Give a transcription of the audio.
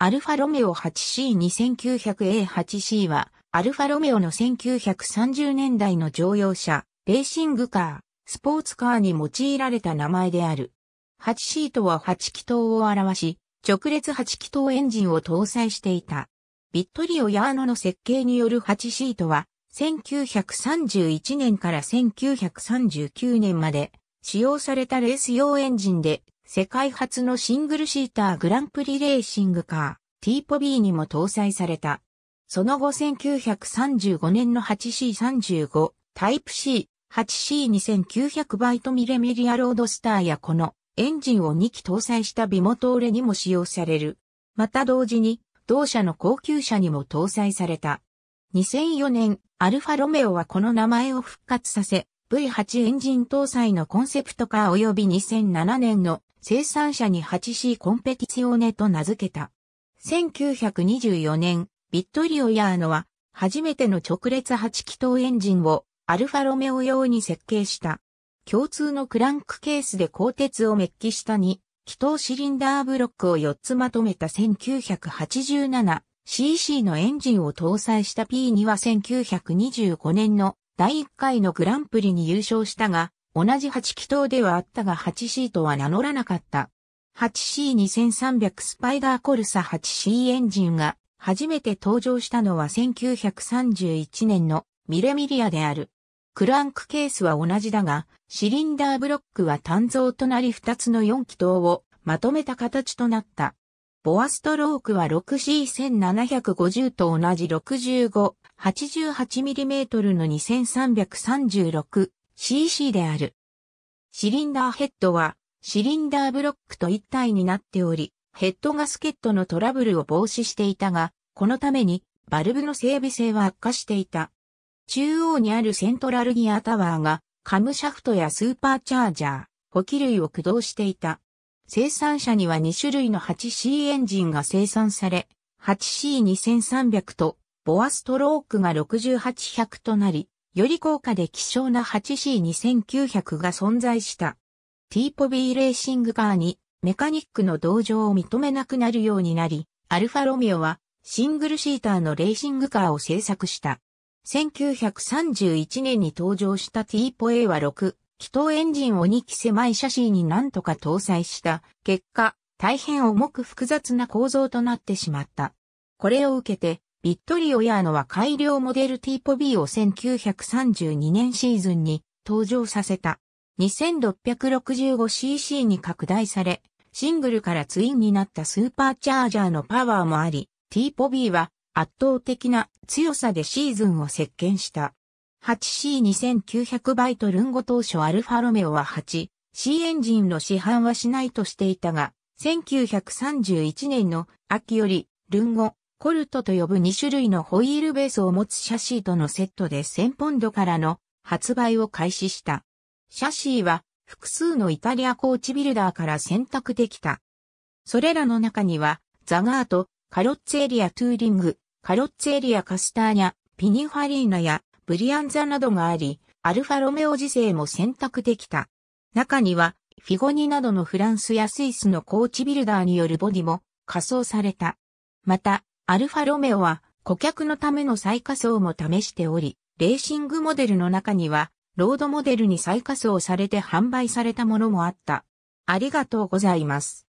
アルファロメオ 8C2900A8C は、アルファロメオの1930年代の乗用車、レーシングカー、スポーツカーに用いられた名前である。8C とは8気筒を表し、直列8気筒エンジンを搭載していた。ビットリオ・ヤーノの設計による 8C とは、1931年から1939年まで使用されたレース用エンジンで世界初のシングルシーターグランプリレーシングカー、ティーポビーにも搭載された。その後1935年の 8C35、タイプ C、8C2900 バイトミレミリアロードスターやこのエンジンを2機搭載したビモトーレにも使用される。また同時に、同社の高級車にも搭載された。2004年、アルファロメオはこの名前を復活させ、V8 エンジン搭載のコンセプトカー及び2007年の生産者に 8C コンペティチオネと名付けた。1924年、ビットリオヤーノは、初めての直列8気筒エンジンをアルファロメオ用に設計した。共通のクランクケースで鋼鉄をメッキしたに、気筒シリンダーブロックを4つまとめた 1987cc のエンジンを搭載した p には1925年の第1回のグランプリに優勝したが、同じ8気筒ではあったが 8C とは名乗らなかった。8C2300 スパイダーコルサ 8C エンジンが初めて登場したのは1931年のミレミリアである。クランクケースは同じだが、シリンダーブロックは単造となり2つの4気筒をまとめた形となった。ボアストロークは 6C1750 と同じ 65-88mm の2336 CC である。シリンダーヘッドはシリンダーブロックと一体になっており、ヘッドガスケットのトラブルを防止していたが、このためにバルブの整備性は悪化していた。中央にあるセントラルギアタワーがカムシャフトやスーパーチャージャー、補給類を駆動していた。生産者には2種類の 8C エンジンが生産され、8C2300 とボアストロークが6800となり、より高価で希少な 8C2900 が存在した。ティーポビーレーシングカーにメカニックの同情を認めなくなるようになり、アルファロミオはシングルシーターのレーシングカーを製作した。1931年に登場したティーポ A は6、気筒エンジンを2機狭いシャシーに何とか搭載した結果、大変重く複雑な構造となってしまった。これを受けて、ビットリオヤーノは改良モデルティーポを1932年シーズンに登場させた。2665cc に拡大され、シングルからツインになったスーパーチャージャーのパワーもあり、ティーポは圧倒的な強さでシーズンを席巻した。8C2900 バイトルンゴ当初アルファロメオは 8C エンジンの市販はしないとしていたが、1931年の秋よりルンゴコルトと呼ぶ2種類のホイールベースを持つシャシーとのセットで1000ポンドからの発売を開始した。シャシーは複数のイタリアコーチビルダーから選択できた。それらの中には、ザガート、カロッツエリアトゥーリング、カロッツエリアカスターニャ、ピニファリーナやブリアンザなどがあり、アルファロメオ時世も選択できた。中には、フィゴニなどのフランスやスイスのコーチビルダーによるボディも仮装された。また、アルファロメオは顧客のための最下層も試しており、レーシングモデルの中には、ロードモデルに再仮装されて販売されたものもあった。ありがとうございます。